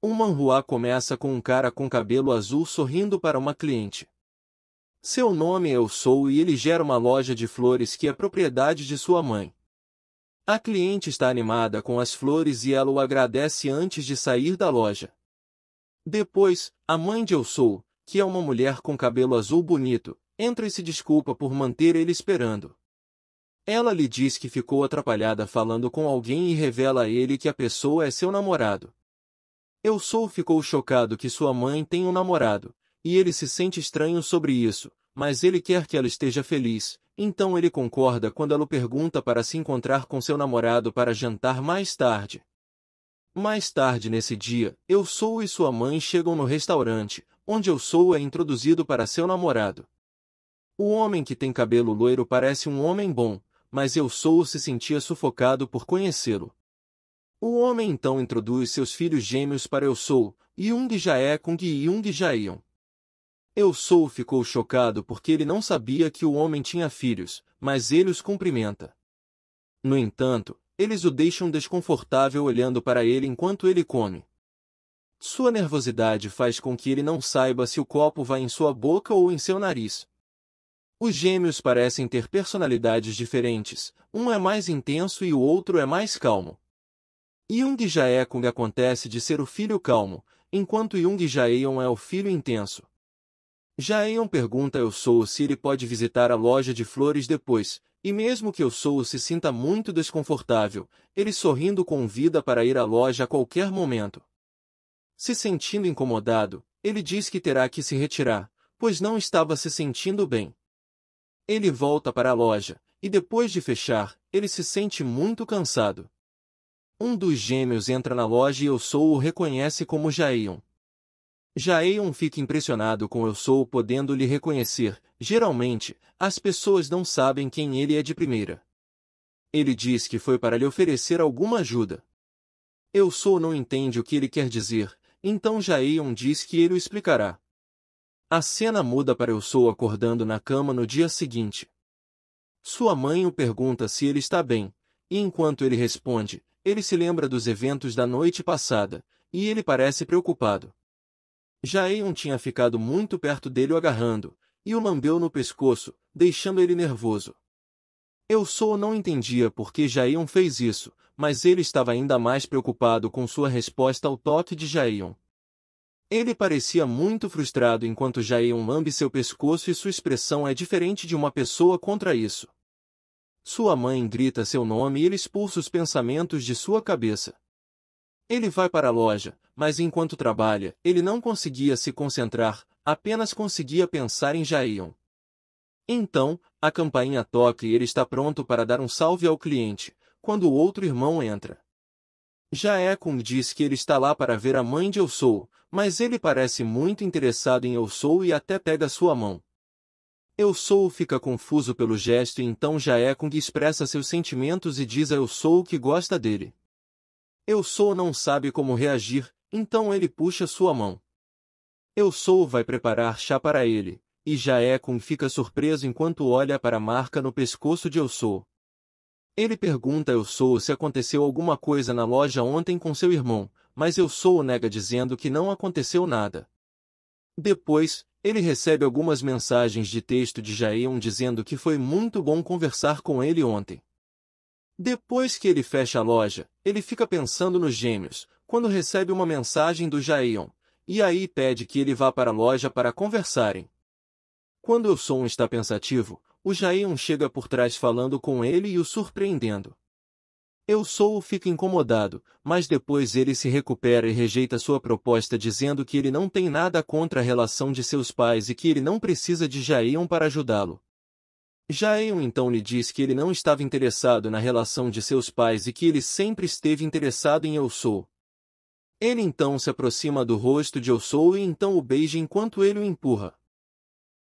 Um manhua começa com um cara com cabelo azul sorrindo para uma cliente. Seu nome é Eu Sou e ele gera uma loja de flores que é propriedade de sua mãe. A cliente está animada com as flores e ela o agradece antes de sair da loja. Depois, a mãe de Eu Sou, que é uma mulher com cabelo azul bonito, entra e se desculpa por manter ele esperando. Ela lhe diz que ficou atrapalhada falando com alguém e revela a ele que a pessoa é seu namorado. Eu sou ficou chocado que sua mãe tem um namorado, e ele se sente estranho sobre isso, mas ele quer que ela esteja feliz, então ele concorda quando ela o pergunta para se encontrar com seu namorado para jantar mais tarde. Mais tarde nesse dia, Eu Sou e sua mãe chegam no restaurante, onde Eu Sou é introduzido para seu namorado. O homem que tem cabelo loiro parece um homem bom, mas Eu Sou se sentia sufocado por conhecê-lo. O homem então introduz seus filhos gêmeos para Eu Sou, Yung Jaekung e Yung Jaeon. Eu Sou ficou chocado porque ele não sabia que o homem tinha filhos, mas ele os cumprimenta. No entanto, eles o deixam desconfortável olhando para ele enquanto ele come. Sua nervosidade faz com que ele não saiba se o copo vai em sua boca ou em seu nariz. Os gêmeos parecem ter personalidades diferentes, um é mais intenso e o outro é mais calmo. Jung Jaekung acontece de ser o filho calmo, enquanto Jung Jaeon é o filho intenso. Jaeon pergunta eu sou se ele pode visitar a loja de flores depois, e mesmo que eu sou se sinta muito desconfortável, ele sorrindo convida para ir à loja a qualquer momento. Se sentindo incomodado, ele diz que terá que se retirar, pois não estava se sentindo bem. Ele volta para a loja, e depois de fechar, ele se sente muito cansado. Um dos gêmeos entra na loja e Eu Sou o reconhece como Jaeon. Jaeon fica impressionado com Eu Sou podendo lhe reconhecer. Geralmente, as pessoas não sabem quem ele é de primeira. Ele diz que foi para lhe oferecer alguma ajuda. Eu Sou não entende o que ele quer dizer, então Jaeon diz que ele o explicará. A cena muda para Eu Sou acordando na cama no dia seguinte. Sua mãe o pergunta se ele está bem, e enquanto ele responde, ele se lembra dos eventos da noite passada, e ele parece preocupado. Jaeon tinha ficado muito perto dele o agarrando, e o lambeu no pescoço, deixando ele nervoso. Eu sou não entendia por que Jaeon fez isso, mas ele estava ainda mais preocupado com sua resposta ao toque de Jaeon. Ele parecia muito frustrado enquanto Jaeon lambe seu pescoço e sua expressão é diferente de uma pessoa contra isso. Sua mãe grita seu nome e ele expulsa os pensamentos de sua cabeça. Ele vai para a loja, mas enquanto trabalha, ele não conseguia se concentrar, apenas conseguia pensar em Jaion. Então, a campainha toca e ele está pronto para dar um salve ao cliente, quando o outro irmão entra. Jaekon diz que ele está lá para ver a mãe de Eu Sou, mas ele parece muito interessado em Eu Sou e até pega sua mão. Eu sou fica confuso pelo gesto e então Já É que expressa seus sentimentos e diz a Eu sou que gosta dele. Eu sou não sabe como reagir, então ele puxa sua mão. Eu sou vai preparar chá para ele, e Já É com fica surpreso enquanto olha para a marca no pescoço de Eu sou. Ele pergunta Eu sou se aconteceu alguma coisa na loja ontem com seu irmão, mas Eu sou nega dizendo que não aconteceu nada. Depois, ele recebe algumas mensagens de texto de Jaeon dizendo que foi muito bom conversar com ele ontem. Depois que ele fecha a loja, ele fica pensando nos gêmeos, quando recebe uma mensagem do Jaeon, e aí pede que ele vá para a loja para conversarem. Quando o som está pensativo, o Jaeon chega por trás falando com ele e o surpreendendo. Eu sou o fica incomodado, mas depois ele se recupera e rejeita sua proposta dizendo que ele não tem nada contra a relação de seus pais e que ele não precisa de Jaeon para ajudá-lo. Jaeon então lhe diz que ele não estava interessado na relação de seus pais e que ele sempre esteve interessado em Eu Sou. Ele então se aproxima do rosto de Eu Sou e então o beija enquanto ele o empurra.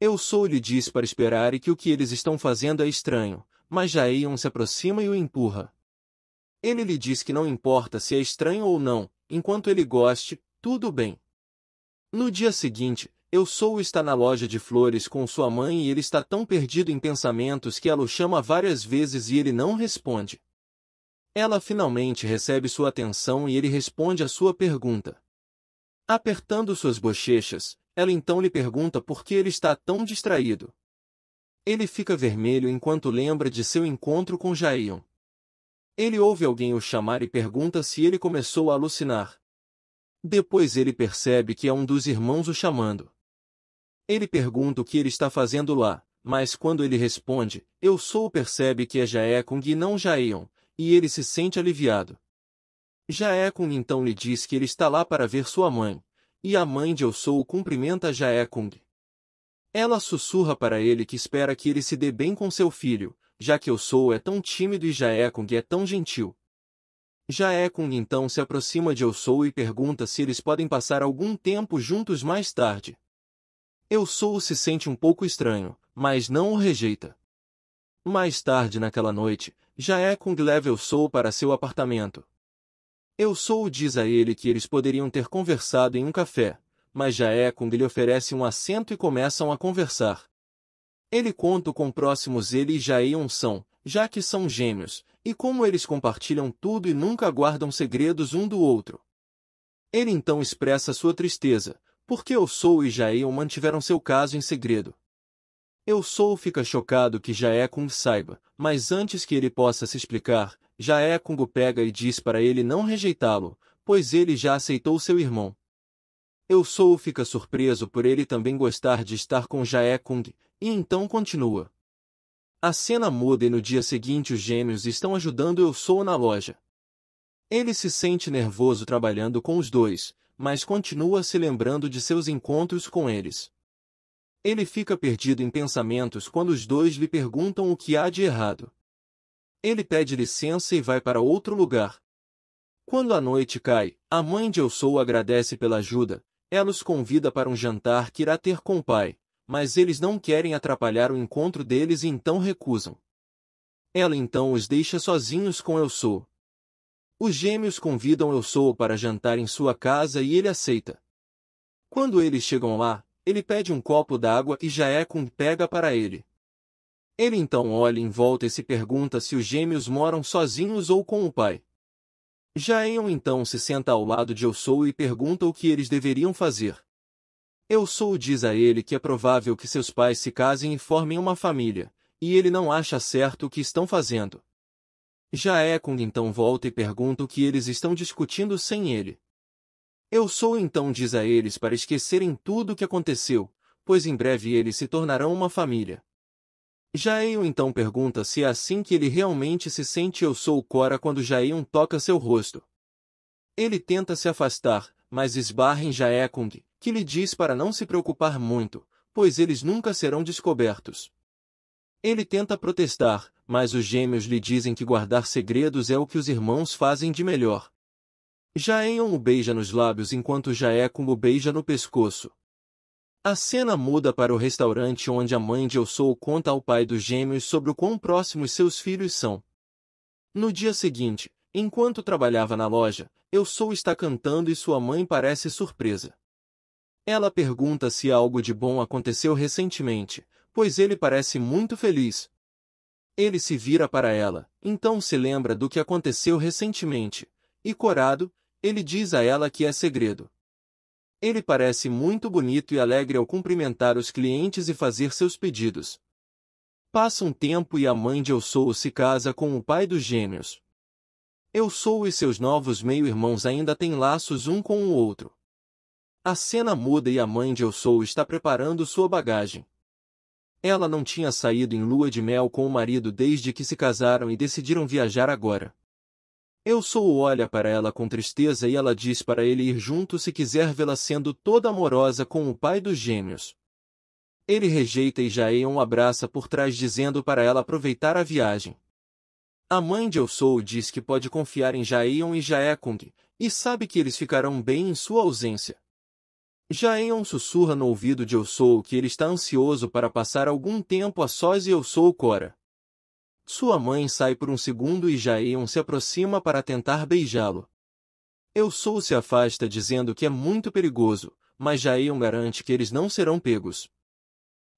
Eu Sou lhe diz para esperar e que o que eles estão fazendo é estranho, mas Jaeon se aproxima e o empurra. Ele lhe diz que não importa se é estranho ou não, enquanto ele goste, tudo bem. No dia seguinte, eu sou está na loja de flores com sua mãe e ele está tão perdido em pensamentos que ela o chama várias vezes e ele não responde. Ela finalmente recebe sua atenção e ele responde à sua pergunta. Apertando suas bochechas, ela então lhe pergunta por que ele está tão distraído. Ele fica vermelho enquanto lembra de seu encontro com Jaion. Ele ouve alguém o chamar e pergunta se ele começou a alucinar. Depois ele percebe que é um dos irmãos o chamando. Ele pergunta o que ele está fazendo lá, mas quando ele responde, eu sou percebe que é Jaekung e não Jaeon, e ele se sente aliviado. Jaekung então lhe diz que ele está lá para ver sua mãe, e a mãe de Eu Sou o cumprimenta Jaekung. Ela sussurra para ele que espera que ele se dê bem com seu filho, já que eu sou é tão tímido e Jaekong é, é tão gentil. Jaekong é então se aproxima de Eu Sou e pergunta se eles podem passar algum tempo juntos mais tarde. Eu Sou se sente um pouco estranho, mas não o rejeita. Mais tarde naquela noite, Jaekong é leva Eu Sou para seu apartamento. Eu Sou diz a ele que eles poderiam ter conversado em um café, mas Jaekong lhe oferece um assento e começam a conversar. Ele conta com próximos ele e Jae são, já que são gêmeos, e como eles compartilham tudo e nunca guardam segredos um do outro. Ele então expressa sua tristeza, porque Eu Sou e Jael mantiveram seu caso em segredo. Eu Sou fica chocado que Jaé Kung saiba, mas antes que ele possa se explicar, Jaé Kung pega e diz para ele não rejeitá-lo, pois ele já aceitou seu irmão. Eu Sou fica surpreso por ele também gostar de estar com Jaé Kung, e então continua. A cena muda e no dia seguinte os gêmeos estão ajudando Eu Sou na loja. Ele se sente nervoso trabalhando com os dois, mas continua se lembrando de seus encontros com eles. Ele fica perdido em pensamentos quando os dois lhe perguntam o que há de errado. Ele pede licença e vai para outro lugar. Quando a noite cai, a mãe de Eu Sou agradece pela ajuda, ela os convida para um jantar que irá ter com o pai mas eles não querem atrapalhar o encontro deles e então recusam. Ela então os deixa sozinhos com Eu Sou. Os gêmeos convidam Eu Sou para jantar em sua casa e ele aceita. Quando eles chegam lá, ele pede um copo d'água e Jaekun é pega para ele. Ele então olha em volta e se pergunta se os gêmeos moram sozinhos ou com o pai. Jaeon então se senta ao lado de Eu Sou e pergunta o que eles deveriam fazer. Eu sou diz a ele que é provável que seus pais se casem e formem uma família, e ele não acha certo o que estão fazendo. Já Ekong então volta e pergunta o que eles estão discutindo sem ele. Eu sou então diz a eles para esquecerem tudo o que aconteceu, pois em breve eles se tornarão uma família. Jaeon então pergunta se é assim que ele realmente se sente Eu sou Cora quando Jaeon toca seu rosto. Ele tenta se afastar, mas esbarra em Jaekong, que lhe diz para não se preocupar muito, pois eles nunca serão descobertos. Ele tenta protestar, mas os gêmeos lhe dizem que guardar segredos é o que os irmãos fazem de melhor. Jaeon o beija nos lábios enquanto Jaecum o beija no pescoço. A cena muda para o restaurante onde a mãe de Sou conta ao pai dos gêmeos sobre o quão próximos seus filhos são. No dia seguinte, enquanto trabalhava na loja, Sou está cantando e sua mãe parece surpresa. Ela pergunta se algo de bom aconteceu recentemente, pois ele parece muito feliz. Ele se vira para ela, então se lembra do que aconteceu recentemente, e corado, ele diz a ela que é segredo. Ele parece muito bonito e alegre ao cumprimentar os clientes e fazer seus pedidos. Passa um tempo e a mãe de Eu Sou se casa com o pai dos gêmeos. Eu Sou e seus novos meio-irmãos ainda têm laços um com o outro, a cena muda e a mãe de Eu Sou está preparando sua bagagem. Ela não tinha saído em lua de mel com o marido desde que se casaram e decidiram viajar agora. Eu Sou olha para ela com tristeza e ela diz para ele ir junto se quiser vê-la sendo toda amorosa com o pai dos gêmeos. Ele rejeita e Jaeon abraça por trás dizendo para ela aproveitar a viagem. A mãe de Eu Sou diz que pode confiar em Jaeon e Jaekong, e sabe que eles ficarão bem em sua ausência. Jaeon sussurra no ouvido de Eu Sou que ele está ansioso para passar algum tempo a sós e Eu Sou Cora. Sua mãe sai por um segundo e Jaeon se aproxima para tentar beijá-lo. Eu Sou se afasta dizendo que é muito perigoso, mas Jaeon garante que eles não serão pegos.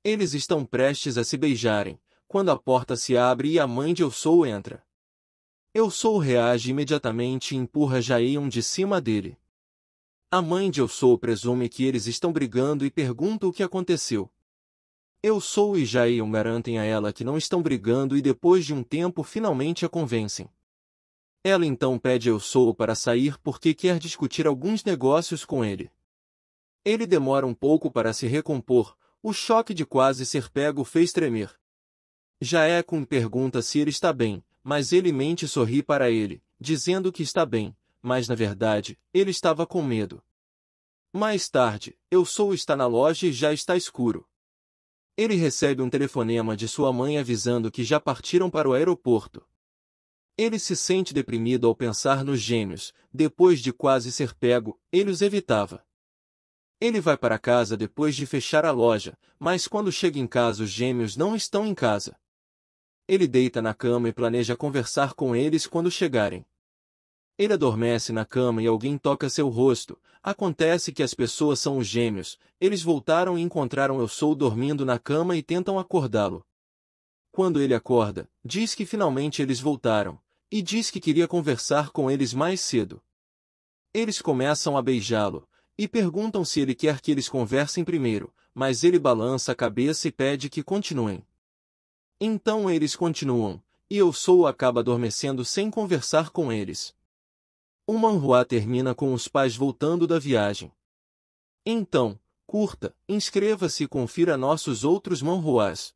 Eles estão prestes a se beijarem, quando a porta se abre e a mãe de Eu Sou entra. Eu Sou reage imediatamente e empurra Jaeon de cima dele. A mãe de Eu Sou presume que eles estão brigando e pergunta o que aconteceu. Eu Sou e Jaion garantem a ela que não estão brigando e depois de um tempo finalmente a convencem. Ela então pede Eu Sou para sair porque quer discutir alguns negócios com ele. Ele demora um pouco para se recompor, o choque de quase ser pego fez tremer. Jaekun pergunta se ele está bem, mas ele mente e sorri para ele, dizendo que está bem mas na verdade, ele estava com medo. Mais tarde, eu sou está na loja e já está escuro. Ele recebe um telefonema de sua mãe avisando que já partiram para o aeroporto. Ele se sente deprimido ao pensar nos gêmeos, depois de quase ser pego, ele os evitava. Ele vai para casa depois de fechar a loja, mas quando chega em casa os gêmeos não estão em casa. Ele deita na cama e planeja conversar com eles quando chegarem. Ele adormece na cama e alguém toca seu rosto. Acontece que as pessoas são os gêmeos. Eles voltaram e encontraram Eu Sou dormindo na cama e tentam acordá-lo. Quando ele acorda, diz que finalmente eles voltaram, e diz que queria conversar com eles mais cedo. Eles começam a beijá-lo, e perguntam se ele quer que eles conversem primeiro, mas ele balança a cabeça e pede que continuem. Então eles continuam, e Eu Sou acaba adormecendo sem conversar com eles. O manhua termina com os pais voltando da viagem. Então, curta, inscreva-se e confira nossos outros manhuas.